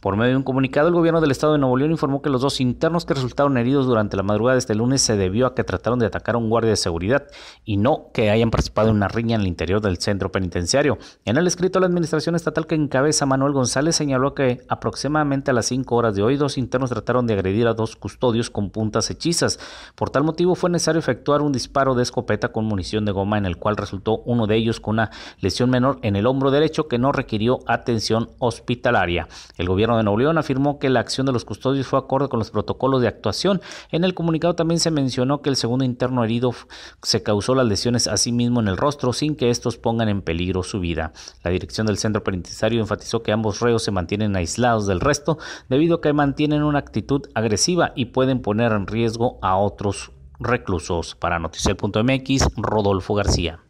Por medio de un comunicado, el gobierno del estado de Nuevo León informó que los dos internos que resultaron heridos durante la madrugada de este lunes se debió a que trataron de atacar a un guardia de seguridad y no que hayan participado en una riña en el interior del centro penitenciario. En el escrito, la administración estatal que encabeza Manuel González señaló que aproximadamente a las 5 horas de hoy, dos internos trataron de agredir a dos custodios con puntas hechizas. Por tal motivo, fue necesario efectuar un disparo de escopeta con munición de goma, en el cual resultó uno de ellos con una lesión menor en el hombro derecho que no requirió atención hospitalaria. El gobierno de Nuevo León afirmó que la acción de los custodios fue acorde con los protocolos de actuación. En el comunicado también se mencionó que el segundo interno herido se causó las lesiones a sí mismo en el rostro sin que estos pongan en peligro su vida. La dirección del centro penitenciario enfatizó que ambos reos se mantienen aislados del resto debido a que mantienen una actitud agresiva y pueden poner en riesgo a otros reclusos. Para Rodolfo García.